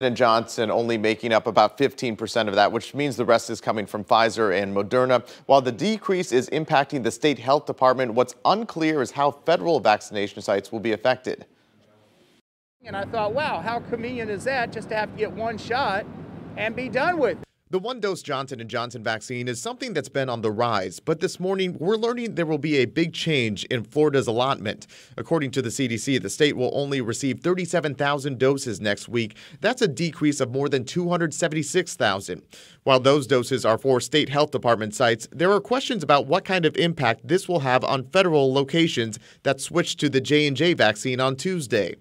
and Johnson only making up about 15% of that, which means the rest is coming from Pfizer and Moderna. While the decrease is impacting the state health department, what's unclear is how federal vaccination sites will be affected. And I thought, wow, how convenient is that just to have to get one shot and be done with it. The one-dose Johnson & Johnson vaccine is something that's been on the rise, but this morning we're learning there will be a big change in Florida's allotment. According to the CDC, the state will only receive 37,000 doses next week. That's a decrease of more than 276,000. While those doses are for state health department sites, there are questions about what kind of impact this will have on federal locations that switched to the J&J vaccine on Tuesday.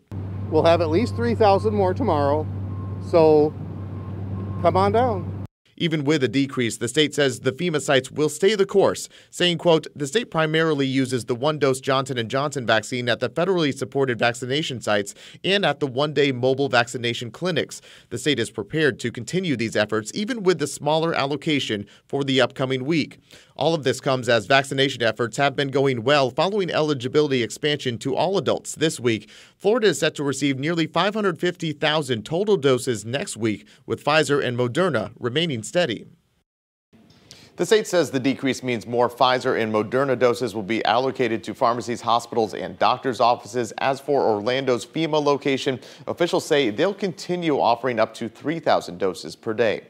We'll have at least 3,000 more tomorrow, so come on down. Even with a decrease, the state says the FEMA sites will stay the course, saying, quote, the state primarily uses the one-dose Johnson & Johnson vaccine at the federally supported vaccination sites and at the one-day mobile vaccination clinics. The state is prepared to continue these efforts even with the smaller allocation for the upcoming week. All of this comes as vaccination efforts have been going well following eligibility expansion to all adults this week. Florida is set to receive nearly 550,000 total doses next week, with Pfizer and Moderna remaining steady. The state says the decrease means more Pfizer and Moderna doses will be allocated to pharmacies, hospitals, and doctors' offices. As for Orlando's FEMA location, officials say they'll continue offering up to 3,000 doses per day.